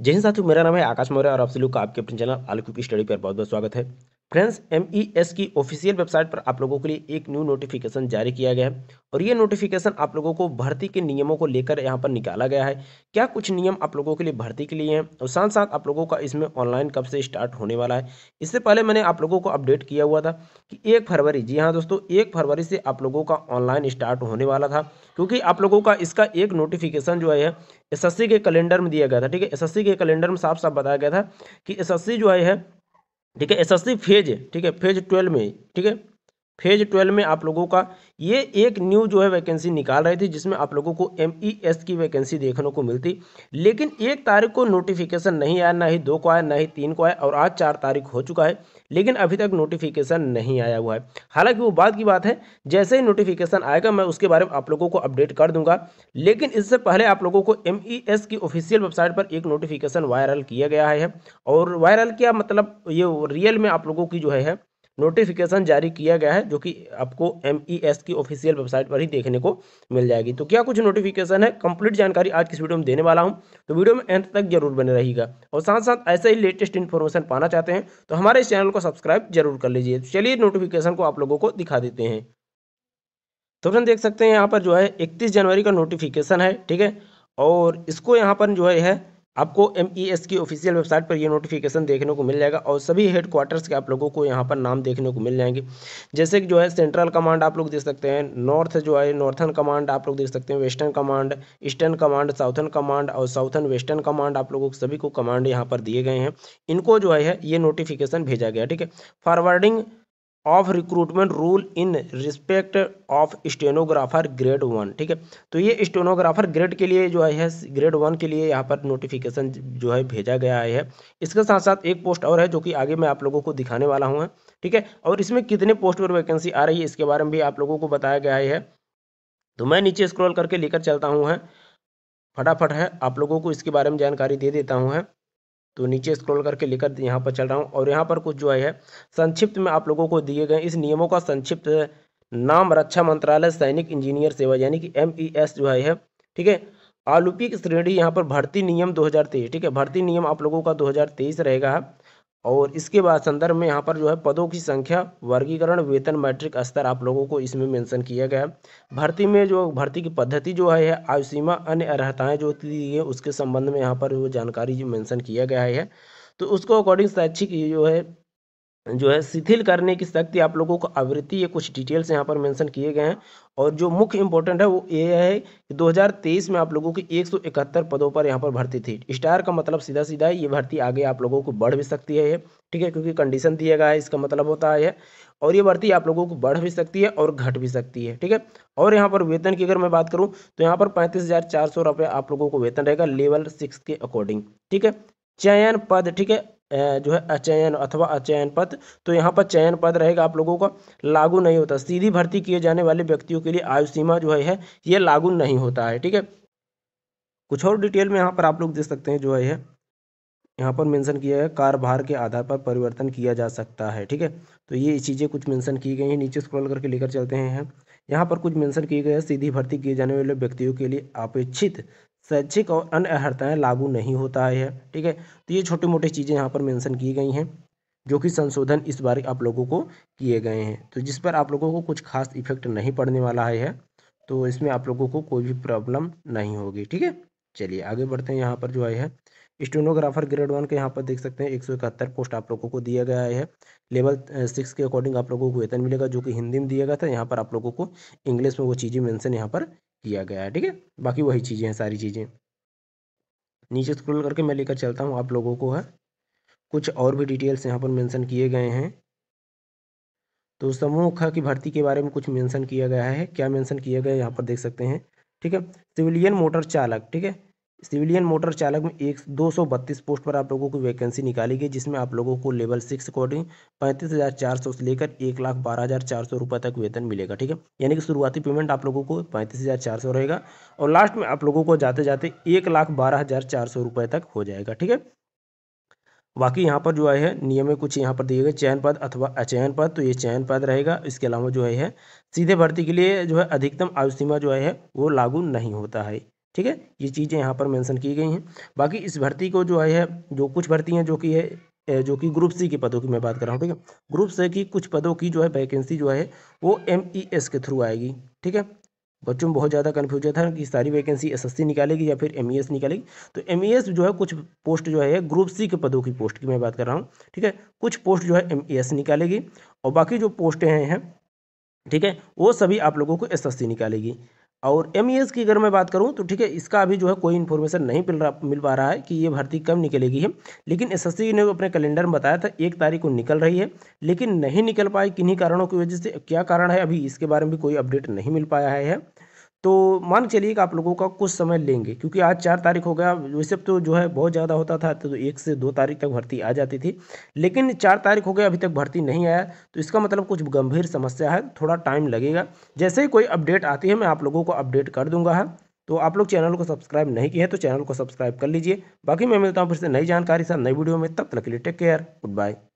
जय हिंद साथियों मेरा नाम है आकाश मौर्य और आप सभी लोग का आपके अपने चैनल आलू स्टडी पर बहुत बहुत स्वागत है फ्रेंड्स एम e की ऑफिशियल वेबसाइट पर आप लोगों के लिए एक न्यू नोटिफिकेशन जारी किया गया है और ये नोटिफिकेशन आप लोगों को भर्ती के नियमों को लेकर यहाँ पर निकाला गया है क्या कुछ नियम आप लोगों के लिए भर्ती के लिए हैं और साथ साथ आप लोगों का इसमें ऑनलाइन कब से स्टार्ट होने वाला है इससे पहले मैंने आप लोगों को अपडेट किया हुआ था कि एक फरवरी जी हाँ दोस्तों एक फरवरी से आप लोगों का ऑनलाइन स्टार्ट होने वाला था क्योंकि आप लोगों का इसका एक नोटिफिकेशन जो है एस के कैलेंडर में दिया गया था ठीक है एस के कैलेंडर में साफ साफ बताया गया था कि एस जो है ठीक है एस एस सी फेज ठीक है फेज ट्वेल्व में ठीक है फेज ट्वेल्व में आप लोगों का ये एक न्यू जो है वैकेंसी निकाल रहे थे जिसमें आप लोगों को एम e की वैकेंसी देखने को मिलती लेकिन एक तारीख को नोटिफिकेशन नहीं आया ना ही दो को आया ना ही तीन को आया और आज चार तारीख हो चुका है लेकिन अभी तक नोटिफिकेशन नहीं आया हुआ है हालांकि वो बात की बात है जैसे ही नोटिफिकेशन आएगा मैं उसके बारे में आप लोगों को अपडेट कर दूंगा लेकिन इससे पहले आप लोगों को एम e की ऑफिशियल वेबसाइट पर एक नोटिफिकेशन वायरल किया गया है और वायरल किया मतलब ये रियल में आप लोगों की जो है नोटिफिकेशन जारी किया गया है जो कि आपको एम e की ऑफिशियल वेबसाइट पर ही देखने को मिल जाएगी तो क्या कुछ नोटिफिकेशन है कंप्लीट जानकारी आज की वीडियो में देने वाला हूँ तो वीडियो में अंत तक जरूर बने रहेगा और साथ साथ ऐसे ही लेटेस्ट इन्फॉर्मेशन पाना चाहते हैं तो हमारे इस चैनल को सब्सक्राइब जरूर कर लीजिए तो चलिए नोटिफिकेशन को आप लोगों को दिखा देते हैं तो फ्रेंड देख सकते हैं यहाँ पर जो है इकतीस जनवरी का नोटिफिकेशन है ठीक है और इसको यहाँ पर जो है आपको एम e की ऑफिशियल वेबसाइट पर यह नोटिफिकेशन देखने को मिल जाएगा और सभी हेड क्वार्टर्स के आप लोगों को यहाँ पर नाम देखने को मिल जाएंगे जैसे कि जो है सेंट्रल कमांड आप लोग देख सकते हैं नॉर्थ जो है नॉर्थन कमांड आप लोग देख सकते हैं western command eastern command southern command और साउथन वेस्टर्न कमांड आप लोगों को सभी को कमांड यहाँ पर दिए गए हैं इनको जो है ये नोटिफिकेशन भेजा गया ठीक है forwarding of recruitment rule in respect of stenographer grade one ठीक है तो ये स्टेनोग्राफर ग्रेड के लिए जो है ग्रेड वन के लिए यहाँ पर नोटिफिकेशन जो है भेजा गया है इसके साथ साथ एक पोस्ट और है जो कि आगे मैं आप लोगों को दिखाने वाला हूँ ठीक है और इसमें कितने पोस्ट पर वैकेंसी आ रही है इसके बारे में भी आप लोगों को बताया गया है तो मैं नीचे स्क्रॉल करके लेकर चलता हूँ है फटाफट है आप लोगों को इसके बारे में जानकारी दे देता हूँ है तो नीचे स्क्रॉल करके लेकर यहाँ पर चल रहा हूँ और यहाँ पर कुछ जो है संक्षिप्त में आप लोगों को दिए गए इस नियमों का संक्षिप्त नाम रक्षा मंत्रालय सैनिक इंजीनियर सेवा यानी कि एम e जो है ठीक है आलूपी की श्रेणी यहाँ पर भर्ती नियम 2023 ठीक है भर्ती नियम आप लोगों का 2023 रहेगा और इसके बाद संदर्भ में यहाँ पर जो है पदों की संख्या वर्गीकरण वेतन मैट्रिक स्तर आप लोगों को इसमें मेंशन किया गया है भर्ती में जो भर्ती की पद्धति जो है आयु सीमा अन्य अर्हताएँ जो दी है उसके संबंध में यहाँ पर वो जानकारी जो मेंशन किया गया है तो उसको अकॉर्डिंग शैक्षिक जो है जो है शिथिल करने की शक्ति आप लोगों को आवृत्ति ये कुछ डिटेल्स यहाँ पर मेंशन किए गए हैं और जो मुख्य इंपॉर्टेंट है वो ये है कि 2023 में आप लोगों की 171 पदों पर यहाँ पर भर्ती थी स्टार का मतलब सीधा सीधा ये भर्ती आगे आप लोगों को बढ़ भी सकती है ये ठीक है क्योंकि कंडीशन दिया गया है इसका मतलब होता है और ये भर्ती आप लोगों को बढ़ भी सकती है और घट भी सकती है ठीक है और यहाँ पर वेतन की अगर मैं बात करूँ तो यहाँ पर पैंतीस आप लोगों को वेतन रहेगा लेवल सिक्स के अकॉर्डिंग ठीक है चयन पद ठीक है जो है अचयन अथवा अचयन पद तो यहाँ पर चयन पद रहेगा आप लोगों का लागू नहीं होता सीधी भर्ती किए जाने वाले व्यक्तियों के लिए आयु सीमा जो है ये लागू नहीं होता है ठीक है कुछ और डिटेल में यहाँ पर आप लोग देख सकते हैं जो है यहाँ पर मेंशन किया है कारभार के आधार पर परिवर्तन किया जा सकता है ठीक है तो ये चीज़ें कुछ मेंशन की गई हैं नीचे स्क्रॉल करके लेकर चलते हैं यहाँ पर कुछ मेंशन किए गए हैं सीधी भर्ती किए जाने वाले व्यक्तियों के लिए अपेक्षित शैक्षिक और अन्य अहर्ताएँ लागू नहीं होता है ठीक है तो ये छोटे मोटे चीज़ें यहाँ पर मेंशन की गई हैं जो कि संशोधन इस बार आप लोगों को किए गए हैं तो जिस पर आप लोगों को कुछ खास इफेक्ट नहीं पड़ने वाला है तो इसमें आप लोगों को कोई भी प्रॉब्लम नहीं होगी ठीक है चलिए आगे बढ़ते हैं यहाँ पर जो आए है स्टेनोग्राफर ग्रेड वन के यहाँ पर देख सकते हैं एक सौ इकहत्तर पोस्ट आप लोगों को दिया गया है लेवल सिक्स के अकॉर्डिंग आप लोगों को वेतन मिलेगा जो कि हिंदी में दिया गया था यहाँ पर आप लोगों को इंग्लिश में वो चीज़ें मेंशन यहाँ पर किया गया है ठीक है बाकी वही चीज़ें हैं सारी चीज़ें नीचे स्क्रॉल करके मैं लेकर चलता हूँ आप लोगों को है हाँ। कुछ और भी डिटेल्स यहाँ पर मेंशन किए गए हैं तो समूह खा की भर्ती के बारे में कुछ मेंशन किया गया है क्या मेंशन किया गया है यहाँ पर देख सकते हैं ठीक है सिविलियन मोटर चालक ठीक है सिविलियन मोटर चालक में एक दो सौ बत्तीस पोस्ट पर आप लोगों की वैकेंसी निकाली गई जिसमें आप लोगों को लेवल सिक्स अकॉर्डिंग पैंतीस हज़ार चार सौ से लेकर एक लाख बारह हज़ार चार सौ रुपये तक वेतन मिलेगा ठीक है यानी कि शुरुआती पेमेंट आप लोगों को पैंतीस हज़ार चार सौ रहेगा और लास्ट में आप लोगों को जाते जाते एक लाख बारह हज़ार चार सौ रुपये तक हो जाएगा ठीक है बाकी यहाँ पर जो है नियम में कुछ यहाँ पर दिए गए चयन पद अथवा अचयन पद तो ये चयन पद रहेगा इसके अलावा जो है सीधे भर्ती के लिए जो है अधिकतम आयु सीमा जो है वो लागू नहीं होता है ठीक है ये चीज़ें यहाँ पर मेंशन की गई हैं बाकी इस भर्ती को जो है जो कुछ भर्ती हैं जो कि है जो कि ग्रुप सी के पदों की मैं बात कर रहा हूँ ठीक है ग्रुप सी की कुछ पदों की जो है वैकेंसी जो है वो एम e के थ्रू आएगी ठीक है बच्चों में बहुत ज़्यादा कन्फ्यूजन था कि सारी वैकेंसी सी निकालेगी या फिर एस e निकालेगी तो एस e जो है कुछ पोस्ट जो है ग्रुप सी के पदों की पोस्ट की मैं बात कर रहा हूँ ठीक है कुछ पोस्ट जो है एस निकालेगी और बाकी जो पोस्टें हैं ठीक है वो सभी आप लोगों को सी निकालेगी और एम e की अगर मैं बात करूँ तो ठीक है इसका अभी जो है कोई इन्फॉर्मेशन नहीं मिल रहा मिल पा रहा है कि ये भर्ती कब निकलेगी है लेकिन एस ने अपने कैलेंडर में बताया था एक तारीख को निकल रही है लेकिन नहीं निकल पाई किन्हीं कारणों की वजह से क्या कारण है अभी इसके बारे में भी कोई अपडेट नहीं मिल पाया है तो मान चलिए कि आप लोगों का कुछ समय लेंगे क्योंकि आज चार तारीख हो गया वैसे तो जो है बहुत ज़्यादा होता था तो एक से दो तारीख तक भर्ती आ जाती थी लेकिन चार तारीख हो गया अभी तक भर्ती नहीं आया तो इसका मतलब कुछ गंभीर समस्या है थोड़ा टाइम लगेगा जैसे ही कोई अपडेट आती है मैं आप लोगों को अपडेट कर दूंगा है हाँ। तो आप लोग चैनल को सब्सक्राइब नहीं किया है तो चैनल को सब्सक्राइब कर लीजिए बाकी मैं मिलता हूँ फिर से नई जानकारी साथ नई वीडियो में तब तक के लिए टेक केयर गुड बाय